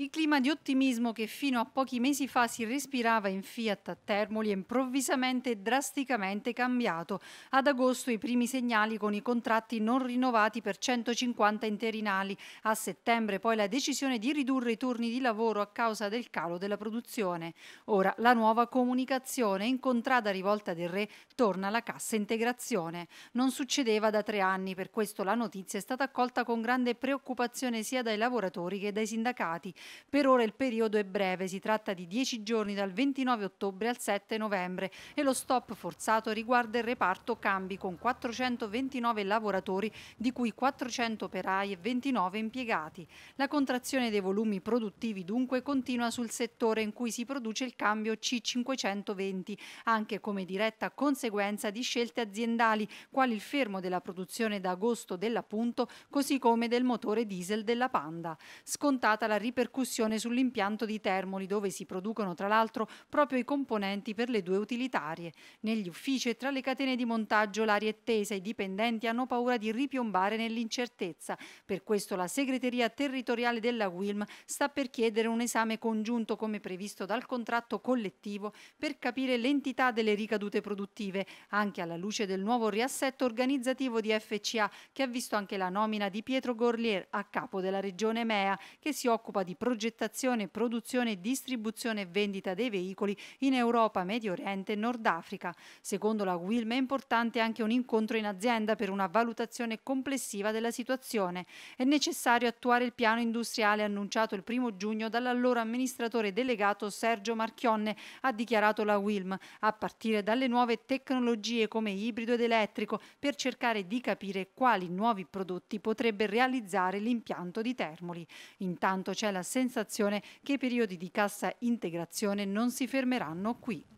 Il clima di ottimismo che fino a pochi mesi fa si respirava in Fiat a Termoli è improvvisamente e drasticamente cambiato. Ad agosto i primi segnali con i contratti non rinnovati per 150 interinali, a settembre poi la decisione di ridurre i turni di lavoro a causa del calo della produzione. Ora la nuova comunicazione incontrata rivolta del Re torna alla cassa integrazione. Non succedeva da tre anni, per questo la notizia è stata accolta con grande preoccupazione sia dai lavoratori che dai sindacati. Per ora il periodo è breve, si tratta di 10 giorni dal 29 ottobre al 7 novembre e lo stop forzato riguarda il reparto cambi con 429 lavoratori, di cui 400 operai e 29 impiegati. La contrazione dei volumi produttivi dunque continua sul settore in cui si produce il cambio C520, anche come diretta conseguenza di scelte aziendali, quali il fermo della produzione da agosto dell'appunto, così come del motore diesel della Panda. Scontata la ripercussione discussione sull'impianto di Termoli dove si producono tra l'altro proprio i componenti per le due utilitarie. Negli uffici e tra le catene di montaggio l'aria è tesa, e i dipendenti hanno paura di ripiombare nell'incertezza. Per questo la segreteria territoriale della WILM sta per chiedere un esame congiunto come previsto dal contratto collettivo per capire l'entità delle ricadute produttive, anche alla luce del nuovo riassetto organizzativo di FCA che ha visto anche la nomina di Pietro Gorlier a capo della regione MEA che si occupa di produzione progettazione, produzione, distribuzione e vendita dei veicoli in Europa, Medio Oriente e Nord Africa. Secondo la WILM è importante anche un incontro in azienda per una valutazione complessiva della situazione. È necessario attuare il piano industriale annunciato il primo giugno dall'allora amministratore delegato Sergio Marchionne, ha dichiarato la Wilm, a partire dalle nuove tecnologie come ibrido ed elettrico per cercare di capire quali nuovi prodotti potrebbe realizzare l'impianto di Termoli. Intanto c'è la sensazione che i periodi di cassa integrazione non si fermeranno qui.